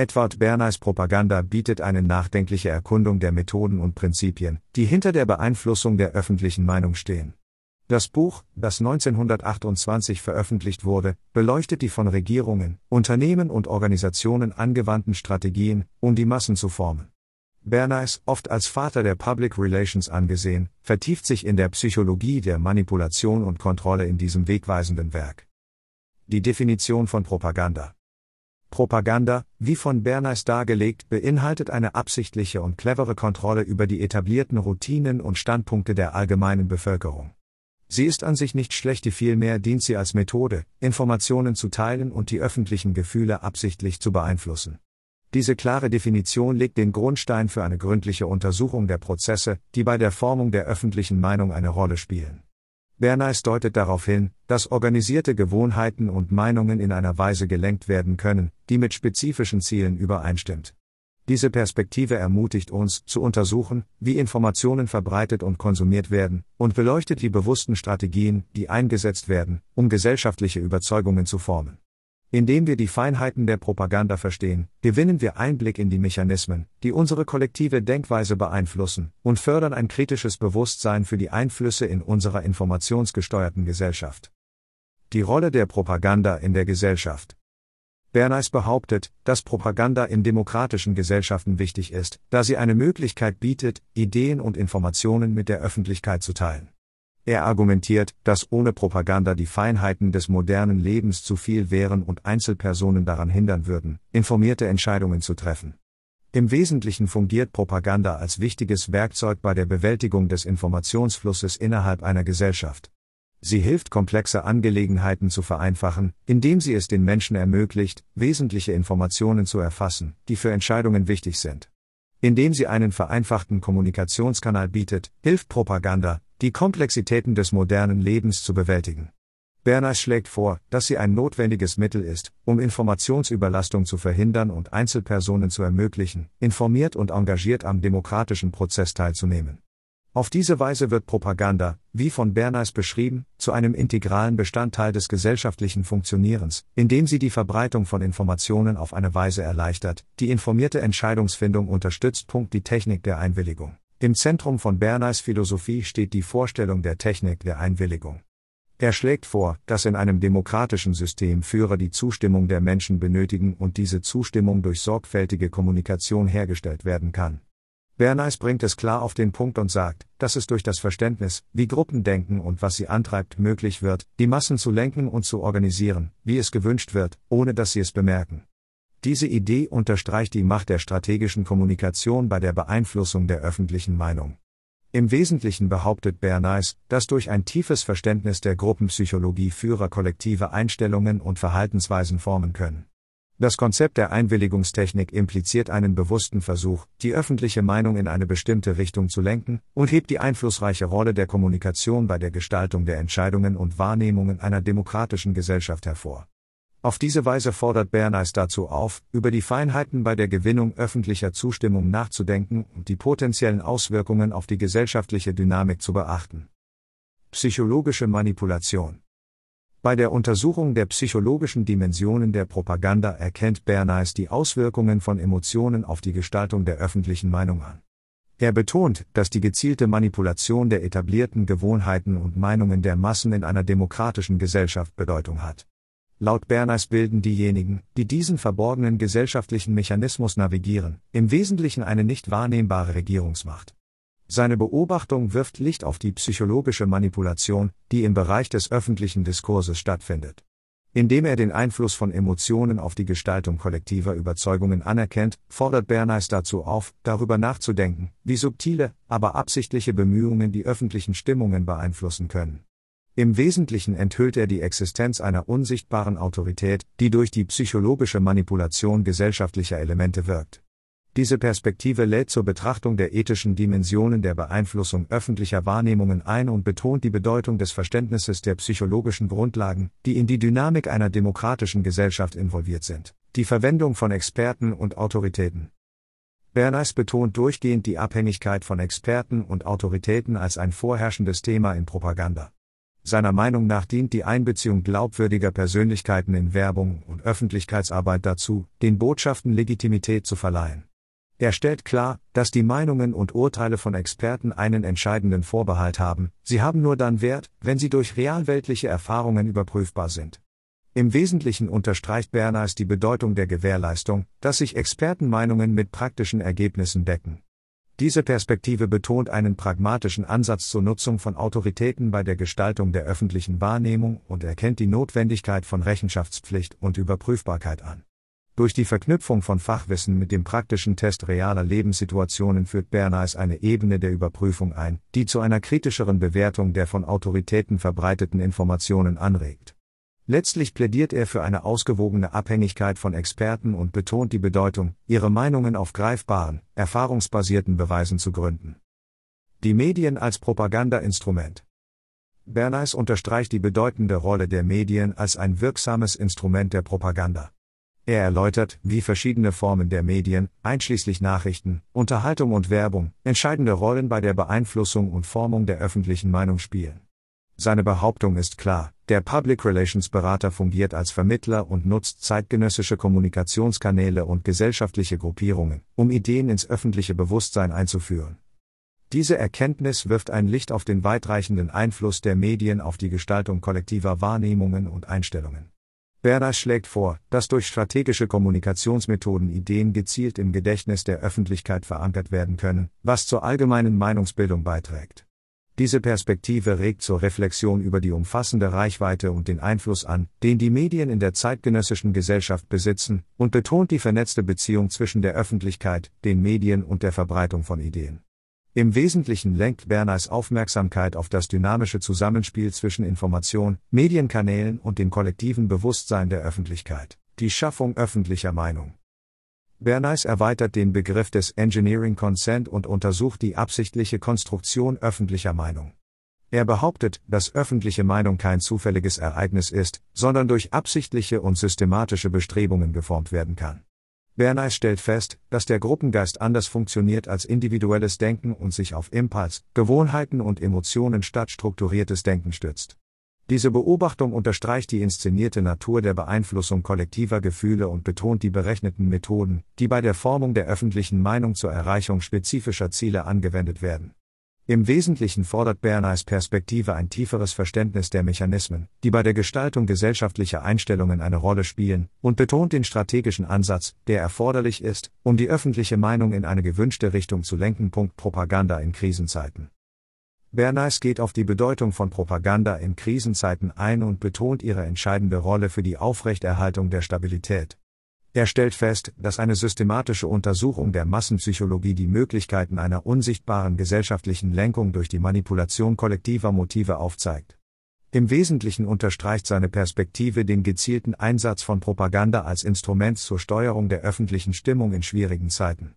Edward Bernays Propaganda bietet eine nachdenkliche Erkundung der Methoden und Prinzipien, die hinter der Beeinflussung der öffentlichen Meinung stehen. Das Buch, das 1928 veröffentlicht wurde, beleuchtet die von Regierungen, Unternehmen und Organisationen angewandten Strategien, um die Massen zu formen. Bernays, oft als Vater der Public Relations angesehen, vertieft sich in der Psychologie der Manipulation und Kontrolle in diesem wegweisenden Werk. Die Definition von Propaganda Propaganda, wie von Bernays dargelegt, beinhaltet eine absichtliche und clevere Kontrolle über die etablierten Routinen und Standpunkte der allgemeinen Bevölkerung. Sie ist an sich nicht schlecht, vielmehr dient sie als Methode, Informationen zu teilen und die öffentlichen Gefühle absichtlich zu beeinflussen. Diese klare Definition legt den Grundstein für eine gründliche Untersuchung der Prozesse, die bei der Formung der öffentlichen Meinung eine Rolle spielen. Bernays deutet darauf hin, dass organisierte Gewohnheiten und Meinungen in einer Weise gelenkt werden können, die mit spezifischen Zielen übereinstimmt. Diese Perspektive ermutigt uns, zu untersuchen, wie Informationen verbreitet und konsumiert werden, und beleuchtet die bewussten Strategien, die eingesetzt werden, um gesellschaftliche Überzeugungen zu formen. Indem wir die Feinheiten der Propaganda verstehen, gewinnen wir Einblick in die Mechanismen, die unsere kollektive Denkweise beeinflussen, und fördern ein kritisches Bewusstsein für die Einflüsse in unserer informationsgesteuerten Gesellschaft. Die Rolle der Propaganda in der Gesellschaft. Bernays behauptet, dass Propaganda in demokratischen Gesellschaften wichtig ist, da sie eine Möglichkeit bietet, Ideen und Informationen mit der Öffentlichkeit zu teilen. Er argumentiert, dass ohne Propaganda die Feinheiten des modernen Lebens zu viel wären und Einzelpersonen daran hindern würden, informierte Entscheidungen zu treffen. Im Wesentlichen fungiert Propaganda als wichtiges Werkzeug bei der Bewältigung des Informationsflusses innerhalb einer Gesellschaft. Sie hilft, komplexe Angelegenheiten zu vereinfachen, indem sie es den Menschen ermöglicht, wesentliche Informationen zu erfassen, die für Entscheidungen wichtig sind. Indem sie einen vereinfachten Kommunikationskanal bietet, hilft Propaganda, die Komplexitäten des modernen Lebens zu bewältigen. Berners schlägt vor, dass sie ein notwendiges Mittel ist, um Informationsüberlastung zu verhindern und Einzelpersonen zu ermöglichen, informiert und engagiert am demokratischen Prozess teilzunehmen. Auf diese Weise wird Propaganda, wie von Bernays beschrieben, zu einem integralen Bestandteil des gesellschaftlichen Funktionierens, indem sie die Verbreitung von Informationen auf eine Weise erleichtert, die informierte Entscheidungsfindung unterstützt. Die Technik der Einwilligung. Im Zentrum von Bernays Philosophie steht die Vorstellung der Technik der Einwilligung. Er schlägt vor, dass in einem demokratischen System Führer die Zustimmung der Menschen benötigen und diese Zustimmung durch sorgfältige Kommunikation hergestellt werden kann. Bernays bringt es klar auf den Punkt und sagt, dass es durch das Verständnis, wie Gruppen denken und was sie antreibt, möglich wird, die Massen zu lenken und zu organisieren, wie es gewünscht wird, ohne dass sie es bemerken. Diese Idee unterstreicht die Macht der strategischen Kommunikation bei der Beeinflussung der öffentlichen Meinung. Im Wesentlichen behauptet Bernays, dass durch ein tiefes Verständnis der Gruppenpsychologie Führer kollektive Einstellungen und Verhaltensweisen formen können. Das Konzept der Einwilligungstechnik impliziert einen bewussten Versuch, die öffentliche Meinung in eine bestimmte Richtung zu lenken und hebt die einflussreiche Rolle der Kommunikation bei der Gestaltung der Entscheidungen und Wahrnehmungen einer demokratischen Gesellschaft hervor. Auf diese Weise fordert Bernays dazu auf, über die Feinheiten bei der Gewinnung öffentlicher Zustimmung nachzudenken und die potenziellen Auswirkungen auf die gesellschaftliche Dynamik zu beachten. Psychologische Manipulation bei der Untersuchung der psychologischen Dimensionen der Propaganda erkennt Bernays die Auswirkungen von Emotionen auf die Gestaltung der öffentlichen Meinung an. Er betont, dass die gezielte Manipulation der etablierten Gewohnheiten und Meinungen der Massen in einer demokratischen Gesellschaft Bedeutung hat. Laut Bernays bilden diejenigen, die diesen verborgenen gesellschaftlichen Mechanismus navigieren, im Wesentlichen eine nicht wahrnehmbare Regierungsmacht. Seine Beobachtung wirft Licht auf die psychologische Manipulation, die im Bereich des öffentlichen Diskurses stattfindet. Indem er den Einfluss von Emotionen auf die Gestaltung kollektiver Überzeugungen anerkennt, fordert Bernays dazu auf, darüber nachzudenken, wie subtile, aber absichtliche Bemühungen die öffentlichen Stimmungen beeinflussen können. Im Wesentlichen enthüllt er die Existenz einer unsichtbaren Autorität, die durch die psychologische Manipulation gesellschaftlicher Elemente wirkt. Diese Perspektive lädt zur Betrachtung der ethischen Dimensionen der Beeinflussung öffentlicher Wahrnehmungen ein und betont die Bedeutung des Verständnisses der psychologischen Grundlagen, die in die Dynamik einer demokratischen Gesellschaft involviert sind, die Verwendung von Experten und Autoritäten. Bernays betont durchgehend die Abhängigkeit von Experten und Autoritäten als ein vorherrschendes Thema in Propaganda. Seiner Meinung nach dient die Einbeziehung glaubwürdiger Persönlichkeiten in Werbung und Öffentlichkeitsarbeit dazu, den Botschaften Legitimität zu verleihen. Er stellt klar, dass die Meinungen und Urteile von Experten einen entscheidenden Vorbehalt haben, sie haben nur dann Wert, wenn sie durch realweltliche Erfahrungen überprüfbar sind. Im Wesentlichen unterstreicht Bernays die Bedeutung der Gewährleistung, dass sich Expertenmeinungen mit praktischen Ergebnissen decken. Diese Perspektive betont einen pragmatischen Ansatz zur Nutzung von Autoritäten bei der Gestaltung der öffentlichen Wahrnehmung und erkennt die Notwendigkeit von Rechenschaftspflicht und Überprüfbarkeit an. Durch die Verknüpfung von Fachwissen mit dem praktischen Test realer Lebenssituationen führt Bernays eine Ebene der Überprüfung ein, die zu einer kritischeren Bewertung der von Autoritäten verbreiteten Informationen anregt. Letztlich plädiert er für eine ausgewogene Abhängigkeit von Experten und betont die Bedeutung, ihre Meinungen auf greifbaren, erfahrungsbasierten Beweisen zu gründen. Die Medien als Propagandainstrument. Bernays unterstreicht die bedeutende Rolle der Medien als ein wirksames Instrument der Propaganda. Er erläutert, wie verschiedene Formen der Medien, einschließlich Nachrichten, Unterhaltung und Werbung, entscheidende Rollen bei der Beeinflussung und Formung der öffentlichen Meinung spielen. Seine Behauptung ist klar, der Public Relations Berater fungiert als Vermittler und nutzt zeitgenössische Kommunikationskanäle und gesellschaftliche Gruppierungen, um Ideen ins öffentliche Bewusstsein einzuführen. Diese Erkenntnis wirft ein Licht auf den weitreichenden Einfluss der Medien auf die Gestaltung kollektiver Wahrnehmungen und Einstellungen. Werder schlägt vor, dass durch strategische Kommunikationsmethoden Ideen gezielt im Gedächtnis der Öffentlichkeit verankert werden können, was zur allgemeinen Meinungsbildung beiträgt. Diese Perspektive regt zur Reflexion über die umfassende Reichweite und den Einfluss an, den die Medien in der zeitgenössischen Gesellschaft besitzen, und betont die vernetzte Beziehung zwischen der Öffentlichkeit, den Medien und der Verbreitung von Ideen. Im Wesentlichen lenkt Bernays Aufmerksamkeit auf das dynamische Zusammenspiel zwischen Information, Medienkanälen und dem kollektiven Bewusstsein der Öffentlichkeit, die Schaffung öffentlicher Meinung. Bernays erweitert den Begriff des Engineering Consent und untersucht die absichtliche Konstruktion öffentlicher Meinung. Er behauptet, dass öffentliche Meinung kein zufälliges Ereignis ist, sondern durch absichtliche und systematische Bestrebungen geformt werden kann. Bernays stellt fest, dass der Gruppengeist anders funktioniert als individuelles Denken und sich auf Impuls, Gewohnheiten und Emotionen statt strukturiertes Denken stützt. Diese Beobachtung unterstreicht die inszenierte Natur der Beeinflussung kollektiver Gefühle und betont die berechneten Methoden, die bei der Formung der öffentlichen Meinung zur Erreichung spezifischer Ziele angewendet werden. Im Wesentlichen fordert Bernays Perspektive ein tieferes Verständnis der Mechanismen, die bei der Gestaltung gesellschaftlicher Einstellungen eine Rolle spielen, und betont den strategischen Ansatz, der erforderlich ist, um die öffentliche Meinung in eine gewünschte Richtung zu lenken. Punkt Propaganda in Krisenzeiten. Bernays geht auf die Bedeutung von Propaganda in Krisenzeiten ein und betont ihre entscheidende Rolle für die Aufrechterhaltung der Stabilität, er stellt fest, dass eine systematische Untersuchung der Massenpsychologie die Möglichkeiten einer unsichtbaren gesellschaftlichen Lenkung durch die Manipulation kollektiver Motive aufzeigt. Im Wesentlichen unterstreicht seine Perspektive den gezielten Einsatz von Propaganda als Instrument zur Steuerung der öffentlichen Stimmung in schwierigen Zeiten.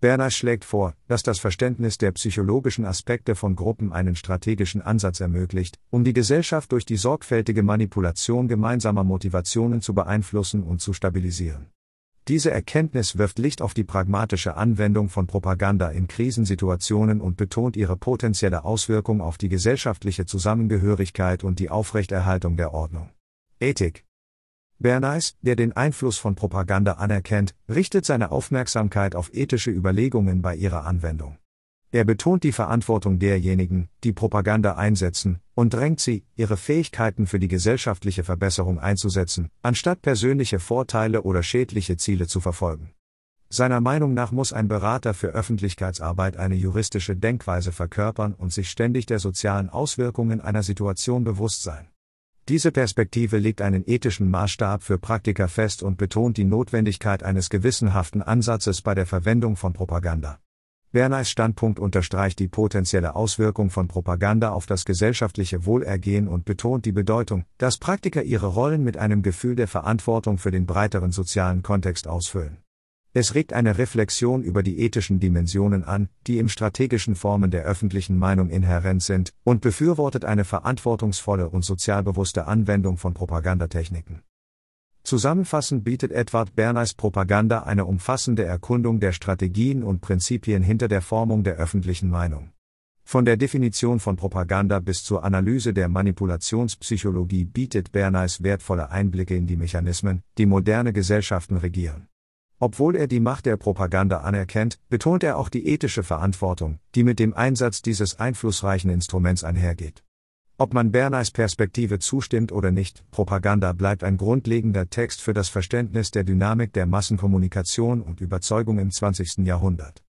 Berners schlägt vor, dass das Verständnis der psychologischen Aspekte von Gruppen einen strategischen Ansatz ermöglicht, um die Gesellschaft durch die sorgfältige Manipulation gemeinsamer Motivationen zu beeinflussen und zu stabilisieren. Diese Erkenntnis wirft Licht auf die pragmatische Anwendung von Propaganda in Krisensituationen und betont ihre potenzielle Auswirkung auf die gesellschaftliche Zusammengehörigkeit und die Aufrechterhaltung der Ordnung. Ethik. Bernays, der den Einfluss von Propaganda anerkennt, richtet seine Aufmerksamkeit auf ethische Überlegungen bei ihrer Anwendung. Er betont die Verantwortung derjenigen, die Propaganda einsetzen, und drängt sie, ihre Fähigkeiten für die gesellschaftliche Verbesserung einzusetzen, anstatt persönliche Vorteile oder schädliche Ziele zu verfolgen. Seiner Meinung nach muss ein Berater für Öffentlichkeitsarbeit eine juristische Denkweise verkörpern und sich ständig der sozialen Auswirkungen einer Situation bewusst sein. Diese Perspektive legt einen ethischen Maßstab für Praktiker fest und betont die Notwendigkeit eines gewissenhaften Ansatzes bei der Verwendung von Propaganda. Bernays Standpunkt unterstreicht die potenzielle Auswirkung von Propaganda auf das gesellschaftliche Wohlergehen und betont die Bedeutung, dass Praktiker ihre Rollen mit einem Gefühl der Verantwortung für den breiteren sozialen Kontext ausfüllen. Es regt eine Reflexion über die ethischen Dimensionen an, die im strategischen Formen der öffentlichen Meinung inhärent sind, und befürwortet eine verantwortungsvolle und sozialbewusste Anwendung von Propagandatechniken. Zusammenfassend bietet Edward Bernays Propaganda eine umfassende Erkundung der Strategien und Prinzipien hinter der Formung der öffentlichen Meinung. Von der Definition von Propaganda bis zur Analyse der Manipulationspsychologie bietet Bernays wertvolle Einblicke in die Mechanismen, die moderne Gesellschaften regieren. Obwohl er die Macht der Propaganda anerkennt, betont er auch die ethische Verantwortung, die mit dem Einsatz dieses einflussreichen Instruments einhergeht. Ob man Bernays Perspektive zustimmt oder nicht, Propaganda bleibt ein grundlegender Text für das Verständnis der Dynamik der Massenkommunikation und Überzeugung im 20. Jahrhundert.